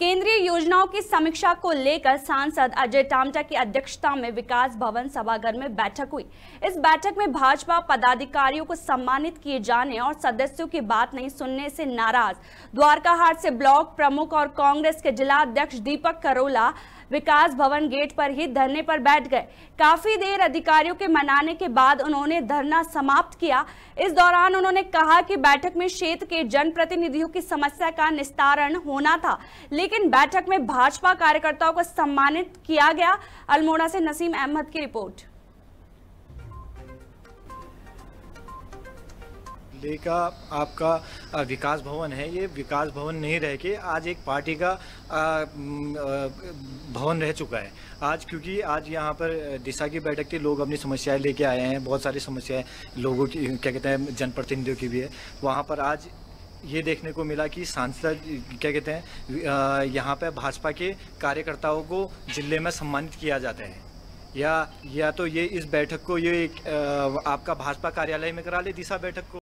केंद्रीय योजनाओं की समीक्षा को लेकर सांसद अजय टामटा की अध्यक्षता में विकास भवन सभागार में बैठक हुई इस बैठक में भाजपा पदाधिकारियों को सम्मानित किए जाने और सदस्यों की बात नहीं सुनने से नाराज द्वारकाहाट से ब्लॉक प्रमुख और कांग्रेस के जिला अध्यक्ष दीपक करोला विकास भवन गेट पर ही धरने पर बैठ गए काफी देर अधिकारियों के मनाने के बाद उन्होंने धरना समाप्त किया इस दौरान उन्होंने कहा कि बैठक में क्षेत्र के जनप्रतिनिधियों की समस्या का निस्तारण होना था लेकिन लेकिन बैठक में भाजपा कार्यकर्ताओं को सम्मानित किया गया अल्मोड़ा से नसीम अहमद की रिपोर्ट का आपका विकास भवन है ये विकास भवन नहीं रह के आज एक पार्टी का भवन रह चुका है आज क्योंकि आज यहाँ पर दिशा की बैठक थी लोग अपनी समस्याएं लेके आए हैं बहुत सारी समस्याएं लोगों की क्या कहते हैं जनप्रतिनिधियों की भी है वहाँ पर आज ये देखने को मिला कि सांसद क्या कहते हैं यहाँ पर भाजपा के कार्यकर्ताओं को जिले में सम्मानित किया जाता है या या तो ये इस बैठक को ये एक, आपका भाजपा कार्यालय में करा ले दिशा बैठक को